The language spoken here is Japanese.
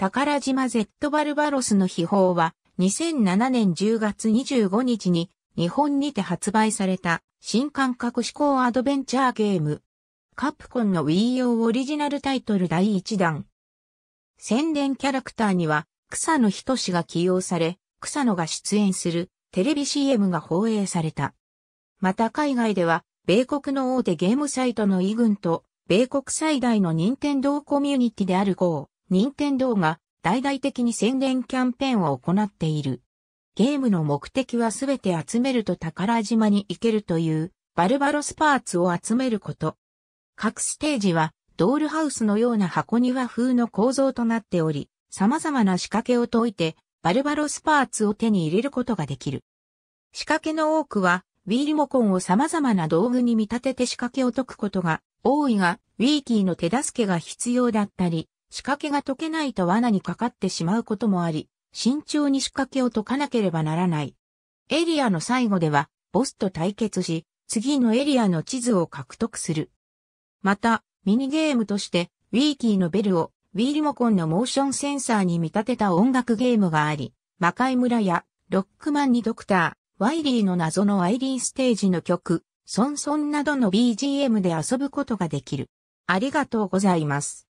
宝島 Z バルバロスの秘宝は、2007年10月25日に日本にて発売された新感覚思考アドベンチャーゲーム。カプコンの Wii 用オリジナルタイトル第1弾。宣伝キャラクターには草野仁志が起用され、草野が出演するテレビ CM が放映された。また海外では、米国の大手ゲームサイトのイグンと、米国最大の任天堂コミュニティである GO、任天堂が大々的に宣伝キャンペーンを行っている。ゲームの目的はすべて集めると宝島に行けるというバルバロスパーツを集めること。各ステージはドールハウスのような箱庭風の構造となっており、様々な仕掛けを解いてバルバロスパーツを手に入れることができる。仕掛けの多くは Wii リモコンを様々な道具に見立てて仕掛けを解くことが多いが、Wii キーの手助けが必要だったり、仕掛けが解けないと罠にかかってしまうこともあり、慎重に仕掛けを解かなければならない。エリアの最後では、ボスと対決し、次のエリアの地図を獲得する。また、ミニゲームとして、ウィーキーのベルを、ウィーリモコンのモーションセンサーに見立てた音楽ゲームがあり、魔界村や、ロックマンにドクター、ワイリーの謎のアイリーンステージの曲、ソンソンなどの BGM で遊ぶことができる。ありがとうございます。